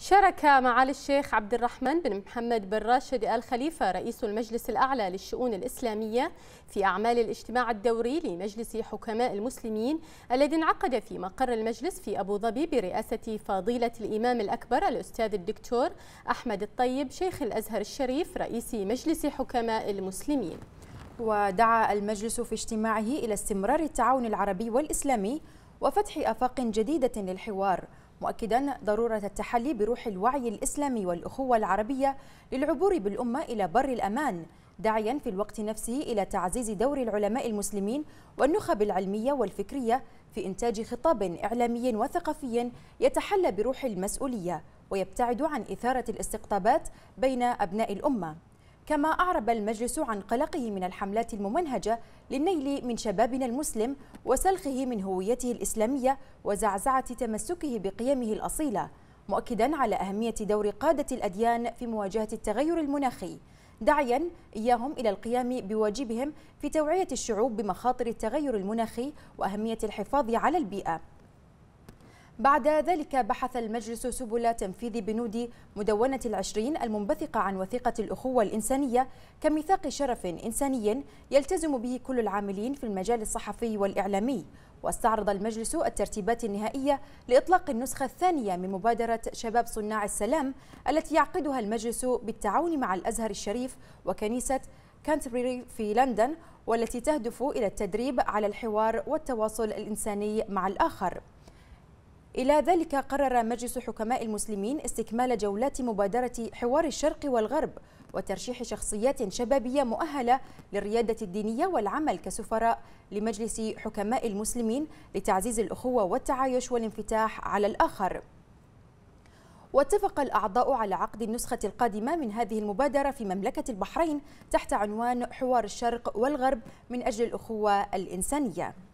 شارك معالي الشيخ عبد الرحمن بن محمد بن راشد آل خليفة رئيس المجلس الأعلى للشؤون الإسلامية في أعمال الاجتماع الدوري لمجلس حكماء المسلمين الذي انعقد في مقر المجلس في أبو ظبي برئاسة فضيلة الإمام الأكبر الأستاذ الدكتور أحمد الطيب شيخ الأزهر الشريف رئيس مجلس حكماء المسلمين ودعا المجلس في اجتماعه إلى استمرار التعاون العربي والإسلامي وفتح آفاق جديدة للحوار مؤكدا ضرورة التحلي بروح الوعي الإسلامي والأخوة العربية للعبور بالأمة إلى بر الأمان داعيا في الوقت نفسه إلى تعزيز دور العلماء المسلمين والنخب العلمية والفكرية في إنتاج خطاب إعلامي وثقافي يتحلى بروح المسؤولية ويبتعد عن إثارة الاستقطابات بين أبناء الأمة كما أعرب المجلس عن قلقه من الحملات الممنهجة للنيل من شبابنا المسلم وسلخه من هويته الإسلامية وزعزعة تمسكه بقيمه الأصيلة مؤكدا على أهمية دور قادة الأديان في مواجهة التغير المناخي داعيا إياهم إلى القيام بواجبهم في توعية الشعوب بمخاطر التغير المناخي وأهمية الحفاظ على البيئة بعد ذلك بحث المجلس سبل تنفيذ بنود مدونة العشرين المنبثقة عن وثيقة الأخوة الإنسانية كميثاق شرف إنساني يلتزم به كل العاملين في المجال الصحفي والإعلامي واستعرض المجلس الترتيبات النهائية لإطلاق النسخة الثانية من مبادرة شباب صناع السلام التي يعقدها المجلس بالتعاون مع الأزهر الشريف وكنيسة كانتربري في لندن والتي تهدف إلى التدريب على الحوار والتواصل الإنساني مع الآخر إلى ذلك قرر مجلس حكماء المسلمين استكمال جولات مبادرة حوار الشرق والغرب وترشيح شخصيات شبابية مؤهلة للريادة الدينية والعمل كسفراء لمجلس حكماء المسلمين لتعزيز الأخوة والتعايش والانفتاح على الآخر واتفق الأعضاء على عقد النسخة القادمة من هذه المبادرة في مملكة البحرين تحت عنوان حوار الشرق والغرب من أجل الأخوة الإنسانية